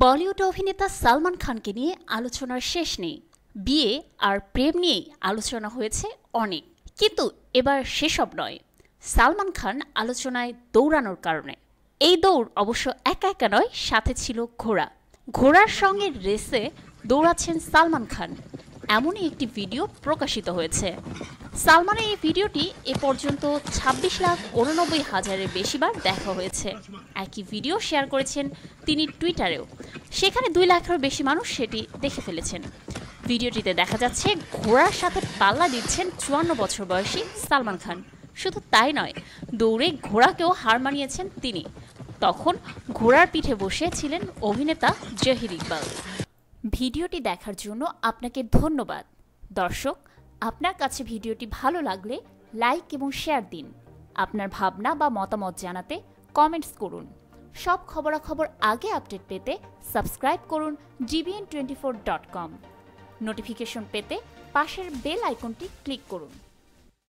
বলিউড অভিনেতা সালমান খানকে নিয়ে আলোচনার শেষ নেই বিয়ে আর প্রেম নিয়েই আলোচনা হয়েছে অনেক কিন্তু এবার সেসব নয় সালমান খান আলোচনায় দৌড়ানোর কারণে এই দৌড় অবশ্য একা একা নয় সাথে ছিল ঘোড়া ঘোড়ার সঙ্গে রেসে দৌড়াচ্ছেন সালমান খান এমনই একটি ভিডিও প্রকাশিত হয়েছে সালমানের এই ভিডিওটি এ পর্যন্ত ছাব্বিশ লাখ উননব্বই হাজারের বেশিবার দেখা হয়েছে একই ভিডিও শেয়ার করেছেন তিনি টুইটারেও সেখানে দুই লাখেরও বেশি মানুষ সেটি দেখে ফেলেছেন ভিডিওটিতে দেখা যাচ্ছে ঘোড়ার সাথে পাল্লা দিচ্ছেন চুয়ান্ন বছর বয়সী সালমান খান শুধু তাই নয় দৌড়ে ঘোড়াকেও হার মানিয়েছেন তিনি তখন ঘোড়ার পিঠে বসে ছিলেন অভিনেতা জহির ইকবাল ভিডিওটি দেখার জন্য আপনাকে ধন্যবাদ দর্শক আপনার কাছে ভিডিওটি ভালো লাগলে লাইক এবং শেয়ার দিন আপনার ভাবনা বা মতামত জানাতে কমেন্টস করুন সব খবরাখবর আগে আপডেট পেতে সাবস্ক্রাইব করুন DBN twenty four dot com notification পেতে পাশের বেল আইকনটি ক্লিক করুন